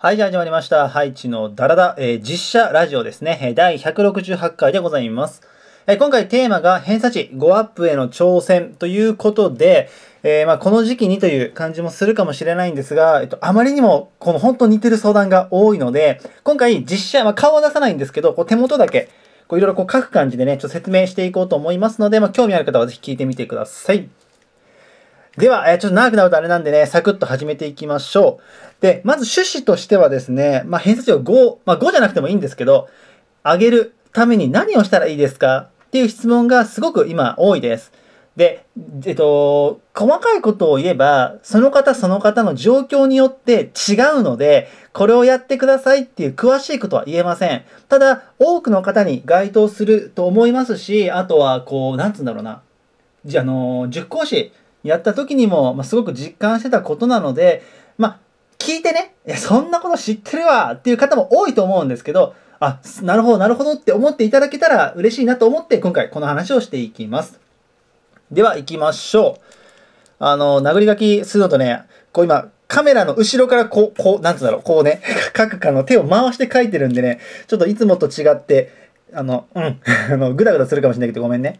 はい、じゃあ始まりました。ハイチのダラダ、えー、実写ラジオですね。第168回でございます。えー、今回テーマが偏差値5アップへの挑戦ということで、えー、まあ、この時期にという感じもするかもしれないんですが、えっと、あまりにもこの本当似てる相談が多いので、今回実写、まあ、顔は出さないんですけど、こう手元だけ、こういろいろこう書く感じでね、ちょっと説明していこうと思いますので、まあ、興味ある方はぜひ聞いてみてください。では、えちょっと長くなるとあれなんでね、サクッと始めていきましょう。で、まず趣旨としてはですね、まあ、偏差値を5、まあ、5じゃなくてもいいんですけど、上げるために何をしたらいいですかっていう質問がすごく今多いです。で、えっと、細かいことを言えば、その方その方の状況によって違うので、これをやってくださいっていう詳しいことは言えません。ただ、多くの方に該当すると思いますし、あとは、こう、なんつうんだろうな。じゃあ、あの、塾講師。やった時にも、まあ、すごく実感してたことなので、まあ、聞いてね、いや、そんなこと知ってるわっていう方も多いと思うんですけど、あ、なるほど、なるほどって思っていただけたら嬉しいなと思って今回この話をしていきます。では行きましょう。あの、殴り書きするのとね、こう今、カメラの後ろからこう、こう、なんつうんだろう、こうね、各 かの手を回して書いてるんでね、ちょっといつもと違って、あの、うん、あの、ぐだぐだするかもしれないけどごめんね。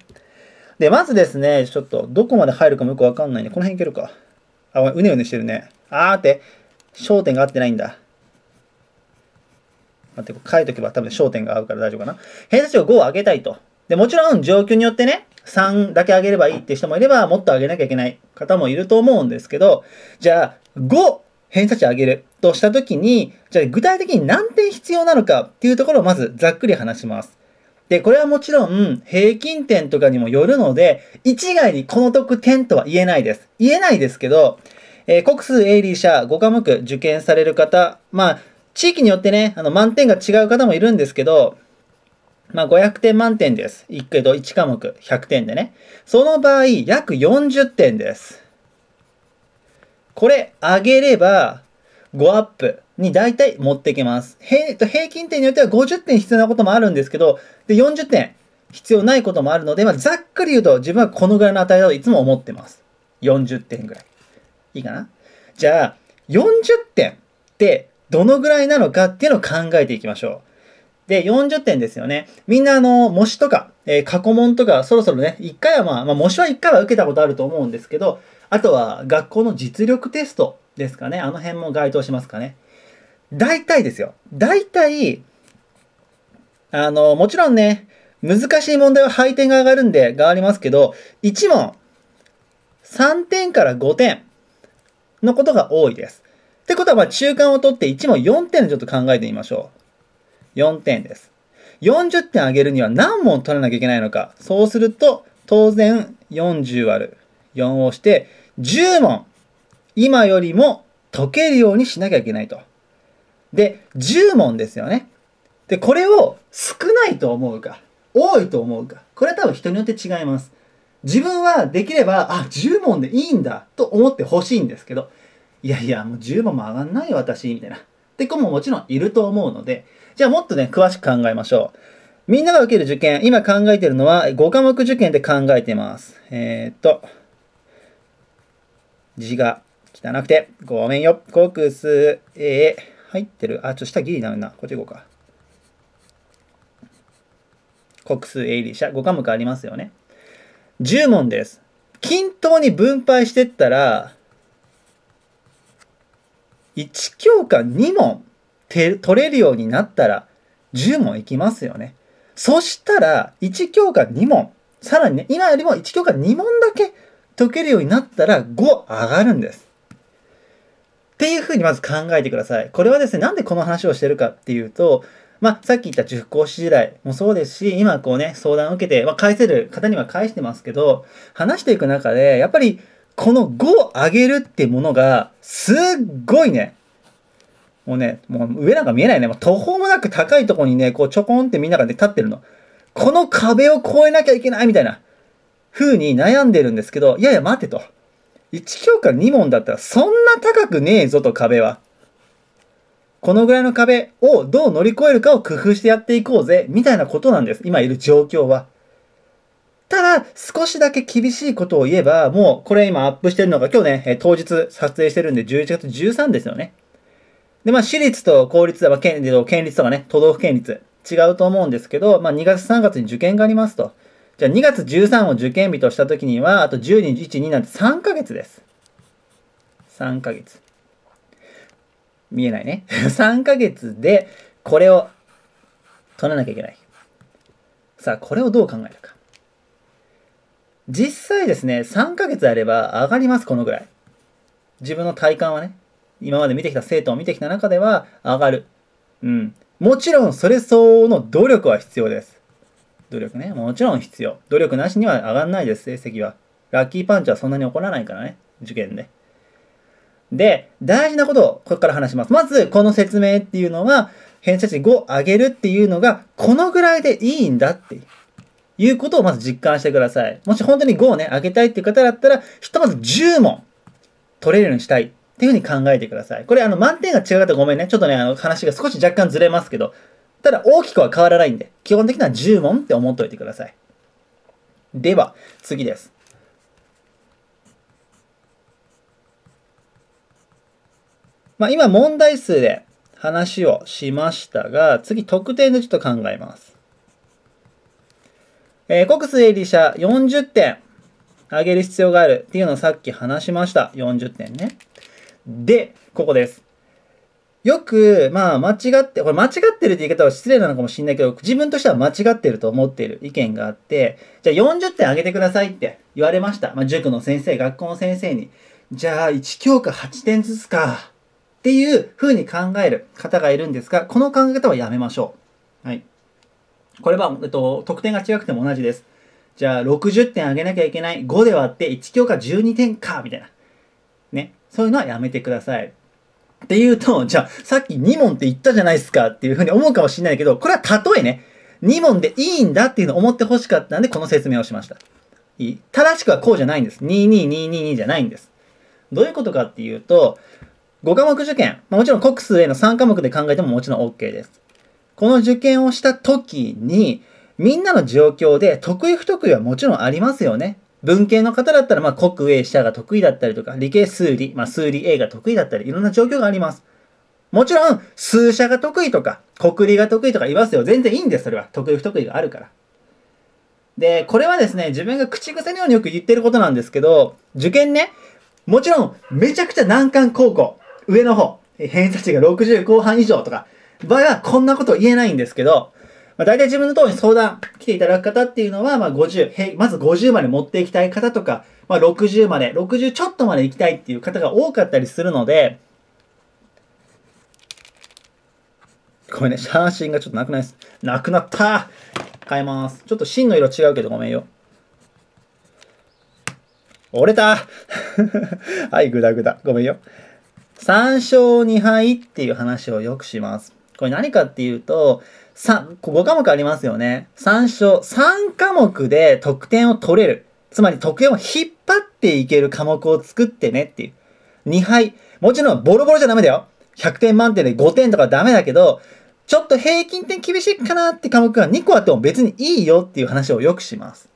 で、まずですね、ちょっと、どこまで入るかもよくわかんないん、ね。この辺いけるか。あ、うねうねしてるね。あーって、焦点が合ってないんだ。待って、書いとけば多分焦点が合うから大丈夫かな。偏差値を5を上げたいと。で、もちろん状況によってね、3だけ上げればいいって人もいれば、もっと上げなきゃいけない方もいると思うんですけど、じゃあ、5偏差値上げるとしたときに、じゃあ具体的に何点必要なのかっていうところをまずざっくり話します。で、これはもちろん平均点とかにもよるので、一概にこの得点とは言えないです。言えないですけど、えー、国数、英理、社5科目受験される方、まあ、地域によってね、あの、満点が違う方もいるんですけど、まあ、500点満点です。1。回と1科目100点でね。その場合、約40点です。これ、上げれば、5アップ。に大体持っていけます。平均点によっては50点必要なこともあるんですけど、で40点必要ないこともあるので、まあ、ざっくり言うと自分はこのぐらいの値だといつも思ってます。40点ぐらい。いいかなじゃあ、40点ってどのぐらいなのかっていうのを考えていきましょう。で、40点ですよね。みんなあの、模試とか、えー、過去問とか、そろそろね、1回はまあ、まあ、模試は1回は受けたことあると思うんですけど、あとは学校の実力テストですかね。あの辺も該当しますかね。大体ですよ。大体、あの、もちろんね、難しい問題は配点が上がるんで、がありますけど、1問、3点から5点のことが多いです。ってことは、まあ、中間を取って1問4点でちょっと考えてみましょう。4点です。40点上げるには何問取らなきゃいけないのか。そうすると、当然40割る4をして、10問、今よりも解けるようにしなきゃいけないと。で、10問ですよね。で、これを少ないと思うか、多いと思うか、これは多分人によって違います。自分はできれば、あ、10問でいいんだと思ってほしいんですけど、いやいや、もう10問も上がんないよ、私、みたいな。って子ももちろんいると思うので、じゃあもっとね、詳しく考えましょう。みんなが受ける受験、今考えてるのは5科目受験で考えてます。えー、っと、字が汚くて、ごめんよ。国数 A、入ってる、あ、ちょっと下ギリなメな。こっち行こうか。国数英理者。5科目ありますよね。10問です。均等に分配してったら、1教科2問取れるようになったら、10問いきますよね。そしたら、1教科2問、さらにね、今よりも1教科2問だけ解けるようになったら、5上がるんです。っていうふうにまず考えてください。これはですね、なんでこの話をしてるかっていうと、まあ、さっき言った塾講師時代もそうですし、今こうね、相談を受けて、まあ、返せる方には返してますけど、話していく中で、やっぱり、この5を上げるってものが、すっごいね、もうね、もう上なんか見えないね。もう途方もなく高いとこにね、こうちょこんってみんながね、立ってるの。この壁を越えなきゃいけないみたいな風に悩んでるんですけど、いやいや待てと。1教科2問だったらそんな高くねえぞと壁は。このぐらいの壁をどう乗り越えるかを工夫してやっていこうぜ、みたいなことなんです。今いる状況は。ただ、少しだけ厳しいことを言えば、もうこれ今アップしてるのが今日ね、当日撮影してるんで11月13ですよね。で、まあ私立と公立は県、県立とかね、都道府県立違うと思うんですけど、まあ2月3月に受験がありますと。じゃあ2月13を受験日とした時には、あと1 2 1、2なんて3ヶ月です。3ヶ月。見えないね。3 ヶ月で、これを取らなきゃいけない。さあ、これをどう考えるか。実際ですね、3ヶ月あれば上がります、このぐらい。自分の体感はね、今まで見てきた生徒を見てきた中では上がる。うん。もちろん、それ相応の努力は必要です。努力ね。もちろん必要。努力なしには上がんないです、成績は。ラッキーパンチはそんなに起こらないからね。受験で。で、大事なことをここから話します。まず、この説明っていうのは、偏差値5上げるっていうのが、このぐらいでいいんだっていうことをまず実感してください。もし本当に5をね、上げたいっていう方だったら、ひとまず10問取れるようにしたいっていうふうに考えてください。これ、あの、満点が違うとごめんね。ちょっとね、あの、話が少し若干ずれますけど、ただ大きくは変わらないんで、基本的には10問って思っておいてください。では、次です。まあ、今問題数で話をしましたが、次特定でちょっと考えます。えー、国数英理者40点上げる必要があるっていうのをさっき話しました。40点ね。で、ここです。よく、まあ、間違って、これ間違ってるって言い方は失礼なのかもしれないけど、自分としては間違ってると思っている意見があって、じゃあ40点あげてくださいって言われました。まあ、塾の先生、学校の先生に。じゃあ、1教科8点ずつか。っていう風に考える方がいるんですが、この考え方はやめましょう。はい。これは、えっと、得点が違くても同じです。じゃあ、60点あげなきゃいけない。5で割って1教科12点か。みたいな。ね。そういうのはやめてください。っていうと、じゃあ、さっき2問って言ったじゃないですかっていうふうに思うかもしれないけど、これは例えね、2問でいいんだっていうのを思ってほしかったんで、この説明をしました。いい正しくはこうじゃないんです。22222じゃないんです。どういうことかっていうと、5科目受験、まあ、もちろん国数への3科目で考えてももちろん OK です。この受験をした時に、みんなの状況で得意不得意はもちろんありますよね。文系の方だったら、まあ、国営社が得意だったりとか、理系数理、まあ、数理 A が得意だったり、いろんな状況があります。もちろん、数社が得意とか、国理が得意とか言いますよ。全然いいんです、それは。得意不得意があるから。で、これはですね、自分が口癖のようによく言ってることなんですけど、受験ね、もちろん、めちゃくちゃ難関高校、上の方、偏差値が60後半以上とか、場合はこんなこと言えないんですけど、まあ、大体自分のところに相談来ていただく方っていうのは、まあ50、まず50まで持っていきたい方とか、まあ60まで、60ちょっとまで行きたいっていう方が多かったりするので、ごめんね、写真がちょっとなくないです。なくなった変えます。ちょっと芯の色違うけどごめんよ。折れた はい、ぐだぐだ。ごめんよ。3勝2敗っていう話をよくします。これ何かっていうと、三、五科目ありますよね。三章、三科目で得点を取れる。つまり得点を引っ張っていける科目を作ってねっていう。二敗。もちろんボロボロじゃダメだよ。100点満点で5点とかダメだけど、ちょっと平均点厳しいかなって科目が2個あっても別にいいよっていう話をよくします。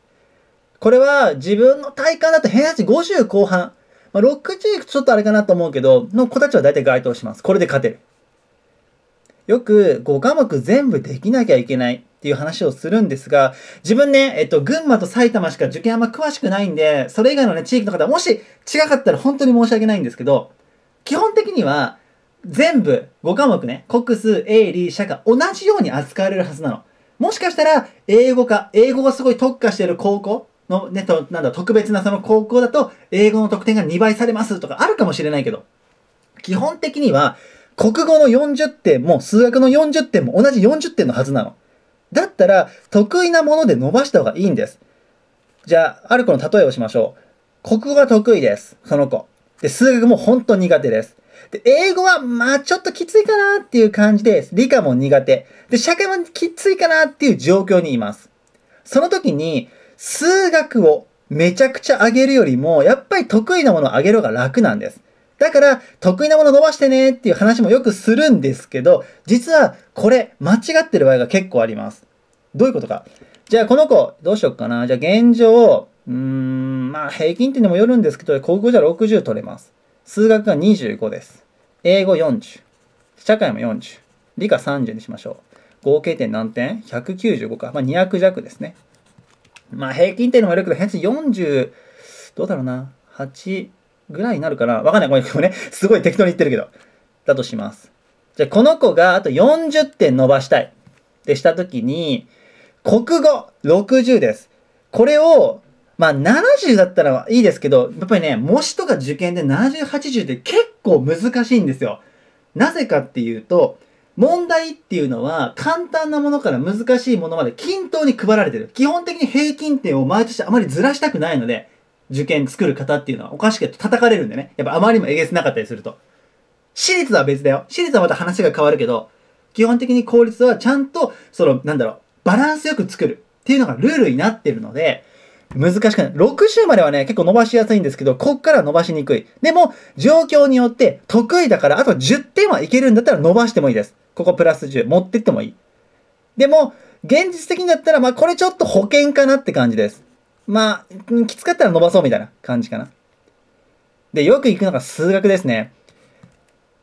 これは自分の体感だと偏差値50後半。まあ、60ちょっとあれかなと思うけど、の子たちは大体該当します。これで勝てる。よく5科目全部できなきゃいけないっていう話をするんですが、自分ね、えっと、群馬と埼玉しか受験あんま詳しくないんで、それ以外のね、地域の方、もし違かったら本当に申し訳ないんですけど、基本的には、全部5科目ね、国数、英理、社が同じように扱われるはずなの。もしかしたら、英語か、英語がすごい特化している高校のね、と、なんだ、特別なその高校だと、英語の得点が2倍されますとかあるかもしれないけど、基本的には、国語の40点も数学の40点も同じ40点のはずなの。だったら、得意なもので伸ばした方がいいんです。じゃあ、ある子の例えをしましょう。国語が得意です。その子。で、数学も本当苦手です。で、英語は、まあちょっときついかなっていう感じで、理科も苦手。で、社会もきついかなっていう状況にいます。その時に、数学をめちゃくちゃ上げるよりも、やっぱり得意なものを上げる方が楽なんです。だから、得意なもの伸ばしてねっていう話もよくするんですけど、実はこれ、間違ってる場合が結構あります。どういうことか。じゃあ、この子、どうしよっかな。じゃあ、現状、うーん、まあ、平均点でもよるんですけど、国語じゃ60取れます。数学が25です。英語40。社会も40。理科30にしましょう。合計点何点 ?195 か。まあ、200弱ですね。まあ、平均点でもよるけど、偏数40、どうだろうな。8、ぐらいになるから、わかんない。これ、これね、すごい適当に言ってるけど。だとします。じゃあ、この子があと40点伸ばしたい。ってしたときに、国語60です。これを、まあ70だったらいいですけど、やっぱりね、模試とか受験で70、80って結構難しいんですよ。なぜかっていうと、問題っていうのは簡単なものから難しいものまで均等に配られてる。基本的に平均点を毎年あまりずらしたくないので、受験作る方っていうのはおかしくて叩かれるんでね。やっぱあまりにもえげつなかったりすると。私立は別だよ。私立はまた話が変わるけど、基本的に公立はちゃんと、その、なんだろう、バランスよく作るっていうのがルールになってるので、難しくない。6週まではね、結構伸ばしやすいんですけど、こっから伸ばしにくい。でも、状況によって得意だから、あと10点はいけるんだったら伸ばしてもいいです。ここプラス10、持ってってもいい。でも、現実的になったら、まあこれちょっと保険かなって感じです。まあ、きつかったら伸ばそうみたいな感じかな。で、よく行くのが数学ですね。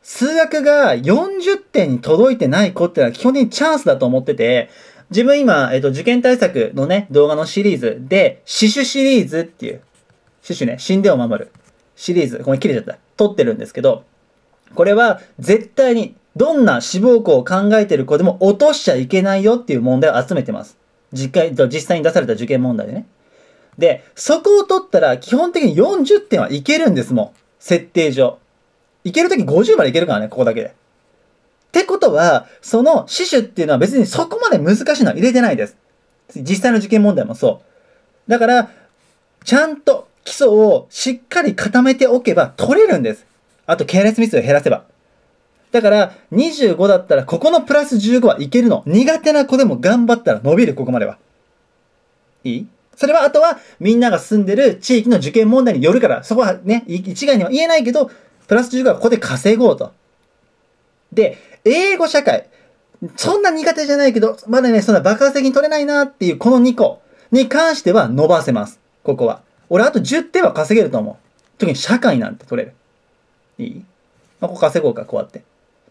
数学が40点に届いてない子ってのは基本的にチャンスだと思ってて、自分今、えっと、受験対策のね、動画のシリーズで、死守シリーズっていう、死守ね、死んでを守るシリーズ、ここに切れちゃった。撮ってるんですけど、これは絶対にどんな志望校を考えてる子でも落としちゃいけないよっていう問題を集めてます。実際に出された受験問題でね。で、そこを取ったら基本的に40点はいけるんですもん。設定上。いけるとき50までいけるからね、ここだけで。ってことは、その死守っていうのは別にそこまで難しいのは入れてないです。実際の受験問題もそう。だから、ちゃんと基礎をしっかり固めておけば取れるんです。あと、系列ミスを減らせば。だから、25だったら、ここのプラス15はいけるの。苦手な子でも頑張ったら伸びる、ここまでは。いいそれはあとはみんなが住んでる地域の受験問題によるから、そこはね、一概には言えないけど、プラス10がここで稼ごうと。で、英語社会。そんな苦手じゃないけど、まだね、そんな爆発的に取れないなっていうこの2個に関しては伸ばせます。ここは。俺あと10点は稼げると思う。特に社会なんて取れる。いいまあ、ここ稼ごうか、こうやって。っ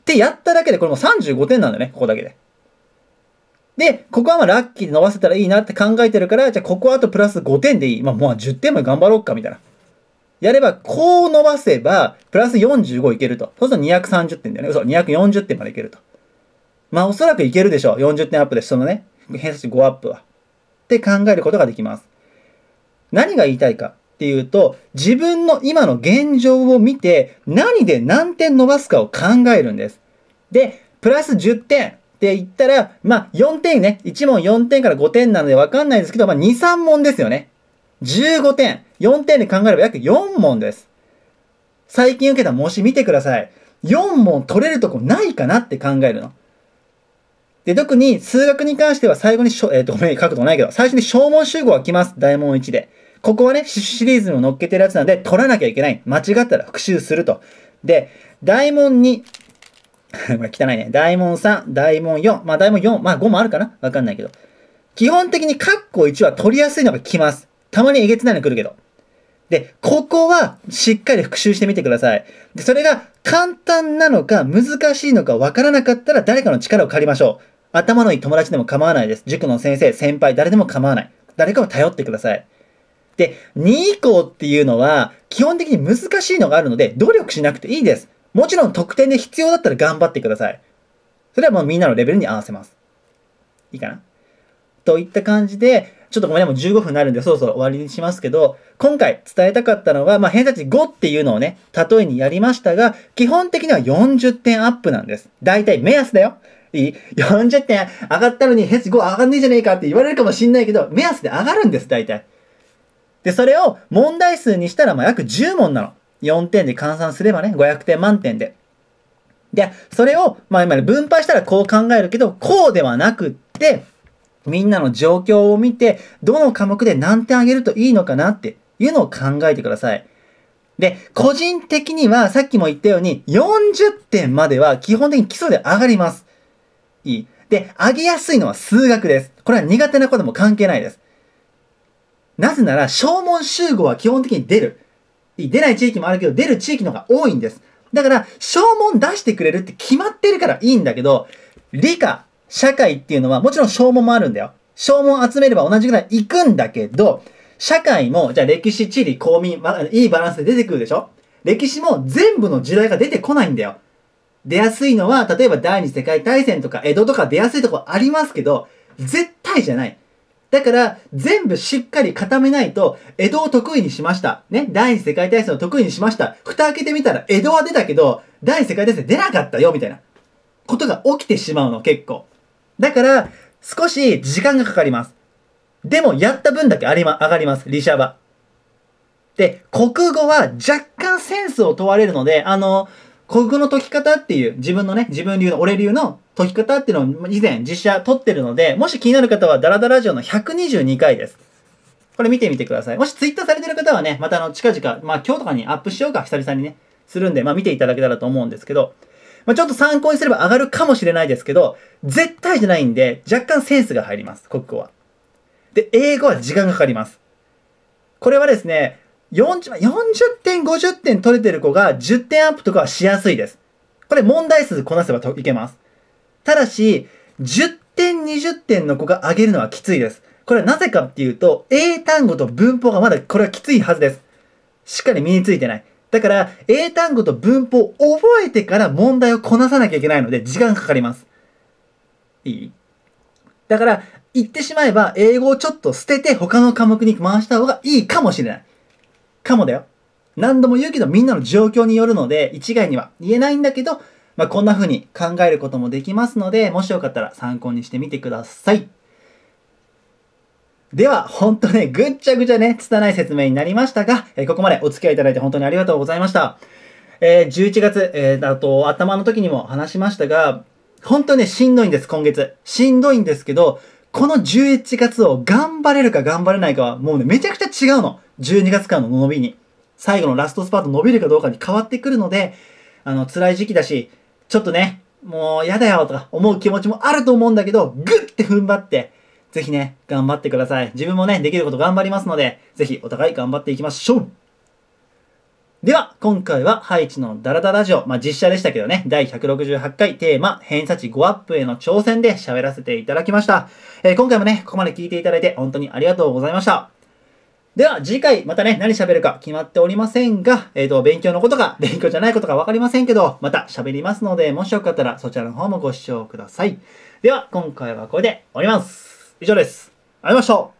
てやっただけで、これもう35点なんだね、ここだけで。で、ここはまあラッキーで伸ばせたらいいなって考えてるから、じゃあここあとプラス5点でいい。まあもう10点まで頑張ろうか、みたいな。やれば、こう伸ばせば、プラス45いけると。そうすると230点だよね。嘘、240点までいけると。まあおそらくいけるでしょう。40点アップで、そのね、偏差値5アップは。って考えることができます。何が言いたいかっていうと、自分の今の現状を見て、何で何点伸ばすかを考えるんです。で、プラス10点、って言ったら、まあ、4点ね、1問4点から5点なのでわかんないですけど、まあ、2、3問ですよね。15点。4点で考えれば約4問です。最近受けた模試見てください。4問取れるとこないかなって考えるの。で、特に数学に関しては最後にしょ、えっ、ー、と、ごめん、書くとないけど、最初に小問集合が来ます。大問1で。ここはね、シリーズにも載っけてるやつなんで、取らなきゃいけない。間違ったら復習すると。で、大問2、まあ汚いね。大門3、大門4、まあ大門4、まあ5もあるかなわかんないけど。基本的にカッコ1は取りやすいのが来ます。たまにえげつないの来るけど。で、ここはしっかり復習してみてください。で、それが簡単なのか難しいのかわからなかったら誰かの力を借りましょう。頭のいい友達でも構わないです。塾の先生、先輩、誰でも構わない。誰かを頼ってください。で、2以降っていうのは基本的に難しいのがあるので努力しなくていいです。もちろん得点で必要だったら頑張ってください。それはもうみんなのレベルに合わせます。いいかなといった感じで、ちょっとごめんね、もう15分になるんでそろそろ終わりにしますけど、今回伝えたかったのは、まあ、偏差値5っていうのをね、例えにやりましたが、基本的には40点アップなんです。大体目安だよ。いい ?40 点上がったのに、偏差値5上がんねえじゃねえかって言われるかもしんないけど、目安で上がるんです、大体。で、それを問題数にしたら、ま、約10問なの。4点で換算すればね、500点満点で。で、それを、まあ今ね、分配したらこう考えるけど、こうではなくって、みんなの状況を見て、どの科目で何点あげるといいのかなっていうのを考えてください。で、個人的には、さっきも言ったように、40点までは基本的に基礎で上がります。いい。で、上げやすいのは数学です。これは苦手なことも関係ないです。なぜなら、消耗集合は基本的に出る。出ない地域もあるけど、出る地域の方が多いんです。だから、証文出してくれるって決まってるからいいんだけど、理科、社会っていうのは、もちろん証文もあるんだよ。証文集めれば同じぐらい行くんだけど、社会も、じゃあ歴史、地理、公民、まあ、いいバランスで出てくるでしょ歴史も全部の時代が出てこないんだよ。出やすいのは、例えば第二次世界大戦とか江戸とか出やすいとこありますけど、絶対じゃない。だから、全部しっかり固めないと、江戸を得意にしました。ね。第二次世界大戦を得意にしました。蓋開けてみたら、江戸は出たけど、第二次世界大戦出なかったよ、みたいな。ことが起きてしまうの、結構。だから、少し時間がかかります。でも、やった分だけありま、上がります。利者は。で、国語は若干センスを問われるので、あの、国語の解き方っていう、自分のね、自分流の、俺流の解き方っていうのを以前実写撮ってるので、もし気になる方はダラダラジオの122回です。これ見てみてください。もしツイッターされてる方はね、またあの近々、まあ今日とかにアップしようか、久々にね、するんで、まあ見ていただけたらと思うんですけど、まあちょっと参考にすれば上がるかもしれないですけど、絶対じゃないんで、若干センスが入ります、国語は。で、英語は時間がかかります。これはですね、40, 40点、50点取れてる子が10点アップとかはしやすいです。これ問題数こなせばいけます。ただし、10点、20点の子が上げるのはきついです。これはなぜかっていうと、英単語と文法がまだこれはきついはずです。しっかり身についてない。だから、英単語と文法を覚えてから問題をこなさなきゃいけないので、時間かかります。いいだから、言ってしまえば、英語をちょっと捨てて他の科目に回した方がいいかもしれない。かもだよ。何度も言うけど、みんなの状況によるので、一概には言えないんだけど、まあ、こんな風に考えることもできますので、もしよかったら参考にしてみてください。では、ほんとね、ぐっちゃぐちゃね、拙い説明になりましたが、えー、ここまでお付き合いいただいて本当にありがとうございました。えー、11月、えー、だと頭の時にも話しましたが、本当ね、しんどいんです、今月。しんどいんですけど、この11月を頑張れるか頑張れないかは、もうね、めちゃくちゃ違うの。12月間の伸びに。最後のラストスパート伸びるかどうかに変わってくるので、あの、辛い時期だし、ちょっとね、もう嫌だよとか思う気持ちもあると思うんだけど、ぐって踏ん張って、ぜひね、頑張ってください。自分もね、できること頑張りますので、ぜひお互い頑張っていきましょうでは、今回はハイチのダラダラジオ、まあ、実写でしたけどね、第168回テーマ、偏差値5アップへの挑戦で喋らせていただきました。えー、今回もね、ここまで聞いていただいて本当にありがとうございました。では、次回、またね、何喋るか決まっておりませんが、えっ、ー、と、勉強のことか、勉強じゃないことか分かりませんけど、また喋りますので、もしよかったらそちらの方もご視聴ください。では、今回はこれで終わります。以上です。ありがとうございました。